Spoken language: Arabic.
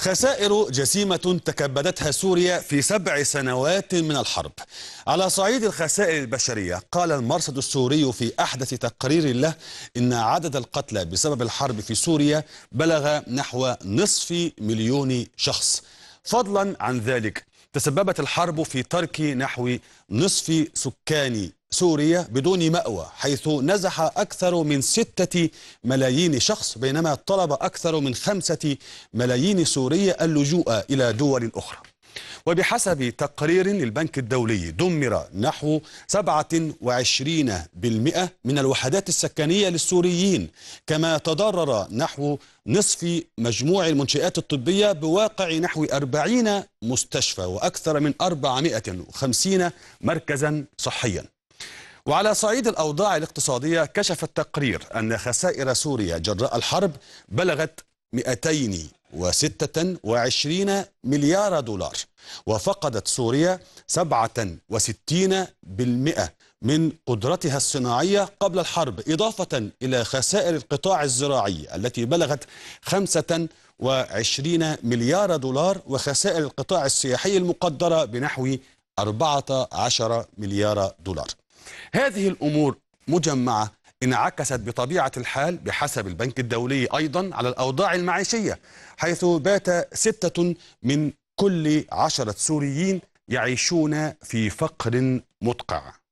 خسائر جسيمة تكبدتها سوريا في سبع سنوات من الحرب على صعيد الخسائر البشرية قال المرصد السوري في أحدث تقرير له إن عدد القتلى بسبب الحرب في سوريا بلغ نحو نصف مليون شخص فضلا عن ذلك تسببت الحرب في ترك نحو نصف سكان سوريا بدون مأوى حيث نزح أكثر من ستة ملايين شخص بينما طلب أكثر من خمسة ملايين سورية اللجوء إلى دول أخرى وبحسب تقرير للبنك الدولي دمر نحو 27% من الوحدات السكنية للسوريين كما تضرر نحو نصف مجموع المنشآت الطبية بواقع نحو 40 مستشفى وأكثر من 450 مركزا صحيا وعلى صعيد الأوضاع الاقتصادية كشف التقرير أن خسائر سوريا جراء الحرب بلغت 226 مليار دولار وفقدت سوريا 67% من قدرتها الصناعية قبل الحرب إضافة إلى خسائر القطاع الزراعي التي بلغت 25 مليار دولار وخسائر القطاع السياحي المقدرة بنحو 14 مليار دولار هذه الأمور مجمعة انعكست بطبيعة الحال بحسب البنك الدولي أيضا على الأوضاع المعيشية حيث بات ستة من كل عشرة سوريين يعيشون في فقر مدقع